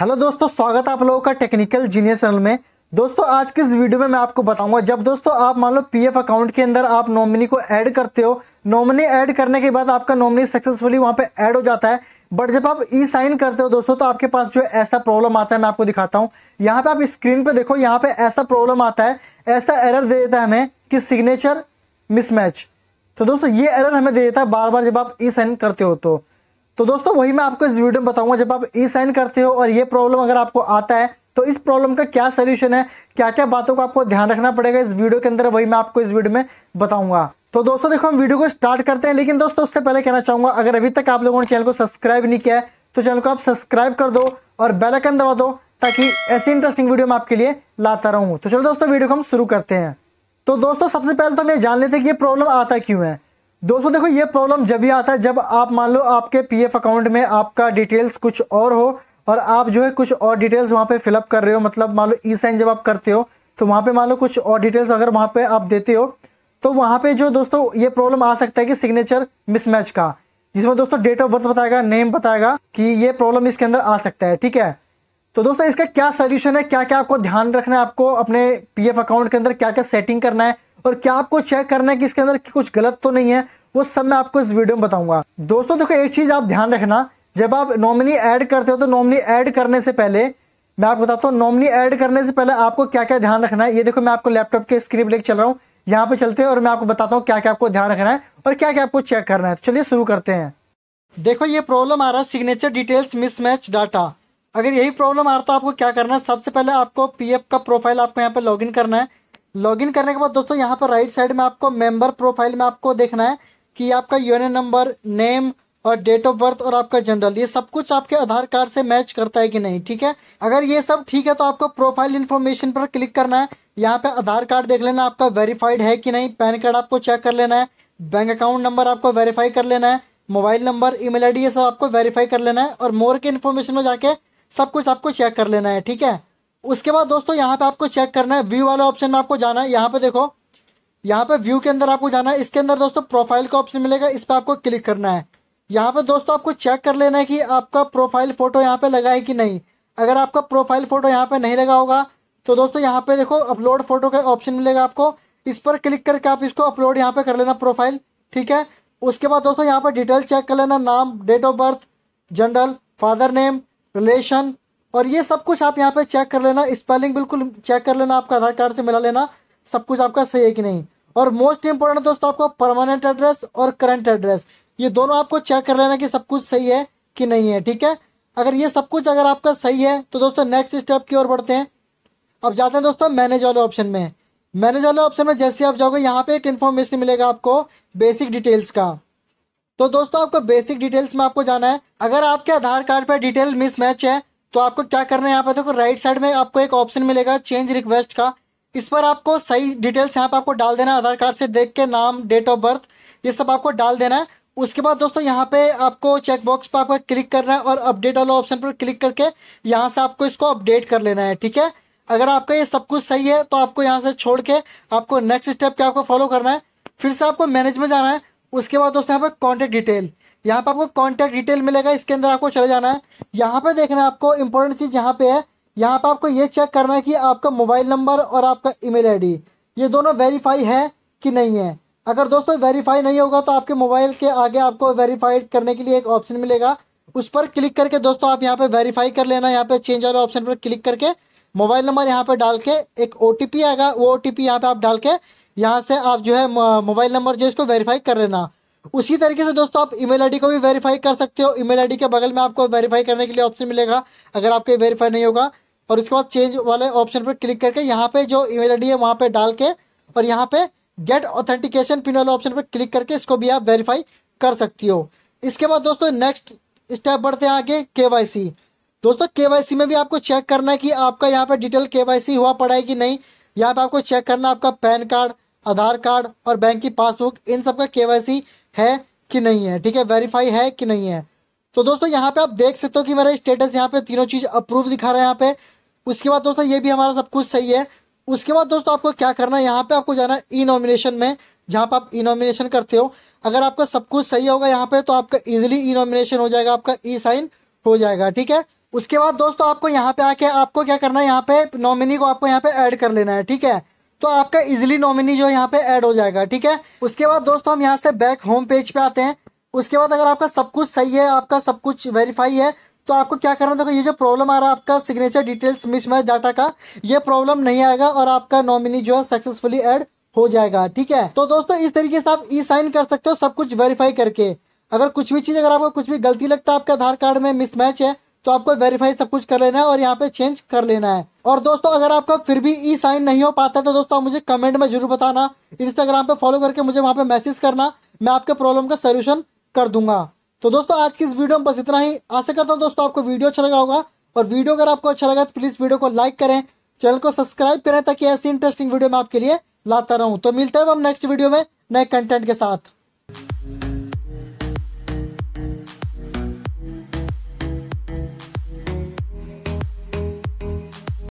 hello दोस्तों स्वागत है आप लोगों का टेक्निकल जीनियस चैनल में दोस्तों आज के इस वीडियो में मैं आपको बताऊंगा जब दोस्तों आप मान लो पीएफ अकाउंट के अंदर आप नॉमिनी को ऐड करते हो नॉमिनी ऐड करने के बाद आपका नॉमिनी सक्सेसफुली वहां पे ऐड हो जाता है बट जब आप ई साइन करते हो दोस्तों तो आपके पास जो ऐसा प्रॉब्लम आता है मैं आपको दिखाता हूँ यहाँ पे आप स्क्रीन पे देखो यहाँ पे ऐसा प्रॉब्लम आता है ऐसा एरर दे देता है हमें कि सिग्नेचर मिसमैच तो दोस्तों ये एरर हमें दे देता है बार बार जब आप ई साइन करते हो तो तो दोस्तों वही मैं आपको इस वीडियो में बताऊंगा जब आप ई साइन करते हो और ये प्रॉब्लम अगर आपको आता है तो इस प्रॉब्लम का क्या सोल्यूशन है क्या क्या बातों को आपको ध्यान रखना पड़ेगा इस वीडियो के अंदर वही मैं आपको इस वीडियो में बताऊंगा तो दोस्तों देखो हम वीडियो को स्टार्ट करते हैं लेकिन दोस्तों उससे पहले कहना चाहूंगा अगर अभी तक आप लोगों ने चैनल को सब्सक्राइब नहीं किया है तो चैनल को आप सब्सक्राइब कर दो और बेलाइकन दबा दो ताकि ऐसी इंटरेस्टिंग वीडियो मैं आपके लिए लाता रहूं तो चलो दोस्तों वीडियो को हम शुरू करते हैं तो दोस्तों सबसे पहले तो हम ये जान लेते हैं कि ये प्रॉब्लम आता क्यों है दोस्तों देखो ये प्रॉब्लम जब भी आता है जब आप मान लो आपके पीएफ अकाउंट में आपका डिटेल्स कुछ और हो और आप जो है कुछ और डिटेल्स वहां पे फिलअप कर रहे हो मतलब मान लो ई साइन जब आप करते हो तो वहां पे मान लो कुछ और डिटेल्स अगर वहां पे आप देते हो तो वहां पे जो दोस्तों ये प्रॉब्लम आ सकता है कि सिग्नेचर मिसमैच का जिसमें दोस्तों डेट ऑफ बर्थ बताएगा नेम बताएगा कि ये प्रॉब्लम इसके अंदर आ सकता है ठीक है तो दोस्तों इसका क्या सोल्यूशन है क्या क्या आपको ध्यान रखना है आपको अपने पी अकाउंट के अंदर क्या क्या सेटिंग करना है और क्या आपको चेक करना है कि इसके अंदर कुछ गलत तो नहीं है वो सब मैं आपको इस वीडियो में बताऊंगा दोस्तों देखो एक चीज़ आप ध्यान रखना जब आप नॉमिनी ऐड करते हो तो नॉमिनी ऐड करने से पहले मैं आपको बताता हूँ नॉमिनी ऐड करने से पहले आपको क्या क्या ध्यान रखना है ये देखो मैं आपको लैपटॉप के स्क्रीन पर लेकर चल रहा हूँ यहाँ पे चलते हैं और मैं आपको बताता हूँ क्या क्या आपको ध्यान रखना है और क्या क्या आपको चेक करना है तो चलिए शुरू करते हैं देखो ये प्रॉब्लम आ रहा है सिग्नेचर डिटेल्स मिसमैच डाटा अगर यही प्रॉब्लम आ रहा तो आपको क्या करना है सबसे पहले आपको पीएफ का प्रोफाइल आपको यहाँ पे लॉगिन करना है लॉगिन करने के बाद दोस्तों यहाँ पर राइट साइड में आपको मेंबर प्रोफाइल में आपको देखना है कि आपका यू नंबर नेम और डेट ऑफ बर्थ और आपका जनरल ये सब कुछ आपके आधार कार्ड से मैच करता है कि नहीं ठीक है अगर ये सब ठीक है तो आपको प्रोफाइल इन्फॉर्मेशन पर क्लिक करना है यहाँ पे आधार कार्ड देख लेना आपका वेरीफाइड है कि नहीं पैन कार्ड आपको चेक कर लेना है बैंक अकाउंट नंबर आपको वेरीफाई कर लेना है मोबाइल नंबर ई मेल ये सब आपको वेरीफाई कर लेना है और मोर के इन्फॉर्मेशन में जाके सब कुछ आपको चेक कर लेना है ठीक है उसके बाद दोस्तों यहाँ पे आपको चेक करना है व्यू वाले ऑप्शन में आपको जाना है यहाँ पे देखो यहाँ पे व्यू के अंदर आपको जाना है इसके अंदर दोस्तों प्रोफाइल का ऑप्शन मिलेगा इस पर आपको क्लिक करना है यहाँ पे दोस्तों आपको चेक कर लेना है कि आपका प्रोफाइल फ़ोटो यहाँ पे लगा है कि नहीं अगर आपका प्रोफाइल फ़ोटो यहाँ पे नहीं लगा होगा तो दोस्तों यहाँ पे देखो अपलोड फ़ोटो का ऑप्शन मिलेगा आपको इस पर क्लिक करके आप इसको अपलोड यहाँ पे कर लेना प्रोफाइल ठीक है उसके बाद दोस्तों यहाँ पर डिटेल चेक कर लेना नाम date of birth general father name relation और ये सब कुछ आप यहाँ पे चेक कर लेना स्पेलिंग बिल्कुल चेक कर लेना आपका आधार कार्ड से मिला लेना सब कुछ आपका सही है कि नहीं और मोस्ट इंपॉर्टेंट दोस्तों आपका परमानेंट एड्रेस और करंट एड्रेस ये दोनों आपको चेक कर लेना कि सब कुछ सही है कि नहीं है ठीक है अगर ये सब कुछ अगर आपका सही है तो दोस्तों नेक्स्ट स्टेप की ओर बढ़ते हैं अब जाते हैं दोस्तों मैनेज वाले ऑप्शन में मैनेज वाले ऑप्शन में जैसे आप जाओगे यहाँ पे एक इन्फॉर्मेशन मिलेगा आपको बेसिक डिटेल्स का तो दोस्तों आपको बेसिक डिटेल्स में आपको जाना है अगर आपके आधार कार्ड पर डिटेल मिसमैच है तो आपको क्या करना है यहाँ पर देखो राइट साइड में आपको एक ऑप्शन मिलेगा चेंज रिक्वेस्ट का इस पर आपको सही डिटेल्स यहाँ पर आपको डाल देना आधार कार्ड से देख के नाम डेट ऑफ बर्थ ये सब आपको डाल देना है उसके बाद दोस्तों यहाँ पे आपको चेकबॉक्स पर आपको क्लिक करना है और अपडेट वाला ऑप्शन पर क्लिक करके यहाँ से आपको इसको अपडेट कर लेना है ठीक है अगर आपका ये सब कुछ सही है तो आपको यहाँ से छोड़ के आपको नेक्स्ट स्टेप क्या आपको फॉलो करना है फिर से आपको मैनेज में जाना है उसके बाद दोस्तों यहाँ पर कॉन्टेक्ट डिटेल यहाँ पर आपको कॉन्टैक्ट डिटेल मिलेगा इसके अंदर आपको चले जाना है यहाँ पर देखना आपको इम्पोर्टेंट चीज़ यहाँ पे है यहाँ पर आपको ये चेक करना है कि आपका मोबाइल नंबर और आपका ईमेल आईडी ये दोनों वेरीफाई है कि नहीं है अगर दोस्तों वेरीफाई नहीं होगा तो आपके मोबाइल के आगे आपको वेरीफाइड करने के लिए एक ऑप्शन मिलेगा उस पर क्लिक करके दोस्तों आप यहाँ पे वेरीफाई कर लेना यहाँ पे चेंज वाले ऑप्शन पर क्लिक करके मोबाइल नंबर यहाँ पे डाल के एक ओ आएगा वो ओ टी यहाँ पे आप डाल के यहाँ से आप जो है मोबाइल नंबर जो है इसको वेरीफाई कर लेना उसी तरीके से दोस्तों आप ईमेल आईडी को भी वेरीफाई कर सकते हो ईमेल आईडी के बगल में आपको वेरीफाई करने के लिए ऑप्शन मिलेगा अगर आपके वेरीफाई नहीं होगा और उसके बाद चेंज वाले ऑप्शन पर क्लिक करके यहाँ पे जो ईमेल आईडी है वहाँ पे डाल के और यहाँ पे गेट ऑथेंटिकेशन पिन वाले ऑप्शन पर क्लिक करके इसको भी आप वेरीफाई कर सकती हो इसके बाद दोस्तों नेक्स्ट स्टेप बढ़ते हैं आगे के दोस्तों के में भी आपको चेक करना है कि आपका यहाँ पर डिटेल के हुआ पड़ा है कि नहीं यहाँ पर आपको चेक करना आपका पैन कार्ड आधार कार्ड और बैंक की पासबुक इन सब का के है कि नहीं है ठीक है वेरीफाई है कि नहीं है तो दोस्तों यहाँ पे आप देख सकते हो कि मेरा स्टेटस यहाँ पे तीनों चीज़ अप्रूव दिखा रहा है यहाँ पे उसके बाद दोस्तों ये भी हमारा सब कुछ सही है उसके बाद दोस्तों आपको क्या करना है यहाँ पे आपको जाना है ई नॉमिनेशन में जहाँ पे आप ई नॉमिनेशन करते हो अगर आपका सब कुछ सही होगा यहाँ पे तो आपका इजिली ई नॉमिनेशन हो जाएगा आपका ई साइन हो जाएगा ठीक है उसके बाद दोस्तों आपको यहाँ पे आके आपको क्या करना है यहाँ पे नॉमिनी को आपको यहाँ पे ऐड कर लेना है ठीक है तो आपका इजिली नॉमिनी जो है यहाँ पे ऐड हो जाएगा ठीक है उसके बाद दोस्तों हम यहाँ से बैक होम पेज पे आते हैं उसके बाद अगर आपका सब कुछ सही है आपका सब कुछ वेरीफाई है तो आपको क्या करना देखो ये जो प्रॉब्लम आ रहा है आपका सिग्नेचर डिटेल्स मिसमैच डाटा का ये प्रॉब्लम नहीं आएगा और आपका नॉमिनी जो है सक्सेसफुली एड हो जाएगा ठीक है तो दोस्तों इस तरीके से आप ई साइन कर सकते हो सब कुछ वेरीफाई करके अगर कुछ भी चीज़ अगर आपको कुछ भी गलती लगता है आपके आधार कार्ड में मिसमैच है तो आपको वेरीफाई सब कुछ कर लेना है और यहाँ पे चेंज कर लेना है और दोस्तों अगर आपका फिर भी ई साइन नहीं हो पाता तो दोस्तों मुझे कमेंट में जरूर बताना इंस्टाग्राम पे फॉलो करके मुझे वहां पे मैसेज करना मैं आपके प्रॉब्लम का सोल्यूशन कर दूंगा तो दोस्तों आज की इस वीडियो में बस इतना ही आशा करता हूँ दोस्तों आपको वीडियो अच्छा लगा होगा और वीडियो अगर आपको अच्छा लगा तो प्लीज़ वीडियो को लाइक करें चैनल को सब्सक्राइब करें ताकि ऐसी इंटरेस्टिंग वीडियो मैं आपके लिए लाता रहूं तो मिलते हैं हम नेक्स्ट वीडियो में नए कंटेंट के साथ